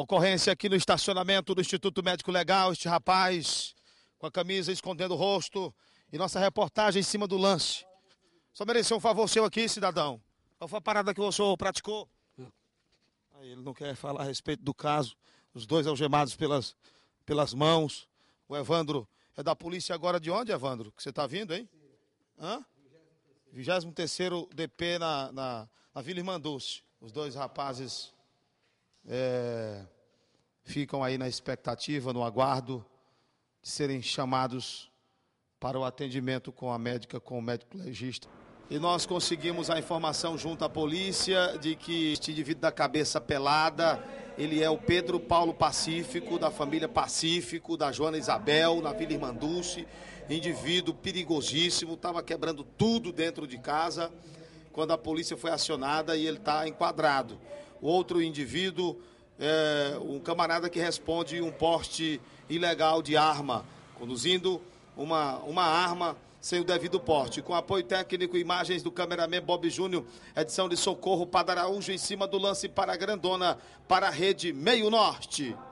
Ocorrência aqui no estacionamento do Instituto Médico Legal, este rapaz com a camisa escondendo o rosto e nossa reportagem em cima do lance. Só mereceu um favor seu aqui, cidadão. Qual foi a parada que o senhor praticou? Aí ah, ele não quer falar a respeito do caso. Os dois algemados pelas, pelas mãos. O Evandro é da polícia agora de onde, Evandro? Que você está vindo, hein? Hã? 23º DP na, na, na Vila Irmã Dulce. Os dois rapazes é, ficam aí na expectativa, no aguardo de serem chamados para o atendimento com a médica, com o médico legista. E nós conseguimos a informação junto à polícia de que este indivíduo da cabeça pelada, ele é o Pedro Paulo Pacífico, da família Pacífico, da Joana Isabel, na Vila Irmandulce, Indivíduo perigosíssimo, estava quebrando tudo dentro de casa. Quando a polícia foi acionada e ele está enquadrado outro indivíduo, é, um camarada que responde um porte ilegal de arma, conduzindo uma, uma arma sem o devido porte. Com apoio técnico, imagens do cameraman Bob Júnior, edição de Socorro Araújo em cima do lance para a Grandona, para a rede Meio Norte.